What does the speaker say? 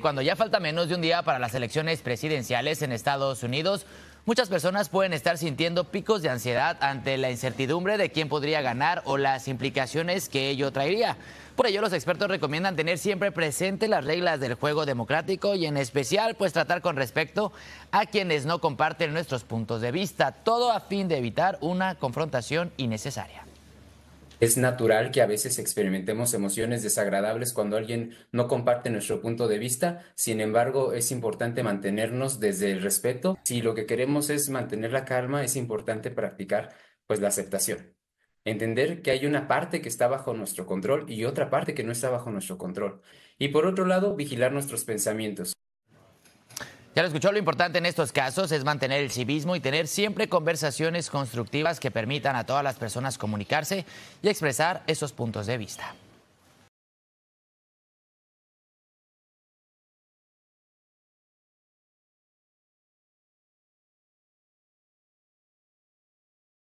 cuando ya falta menos de un día para las elecciones presidenciales en Estados Unidos, muchas personas pueden estar sintiendo picos de ansiedad ante la incertidumbre de quién podría ganar o las implicaciones que ello traería. Por ello, los expertos recomiendan tener siempre presente las reglas del juego democrático y en especial pues tratar con respecto a quienes no comparten nuestros puntos de vista, todo a fin de evitar una confrontación innecesaria. Es natural que a veces experimentemos emociones desagradables cuando alguien no comparte nuestro punto de vista, sin embargo es importante mantenernos desde el respeto. Si lo que queremos es mantener la calma, es importante practicar pues la aceptación. Entender que hay una parte que está bajo nuestro control y otra parte que no está bajo nuestro control. Y por otro lado, vigilar nuestros pensamientos. Ya lo escuchó, lo importante en estos casos es mantener el civismo y tener siempre conversaciones constructivas que permitan a todas las personas comunicarse y expresar esos puntos de vista.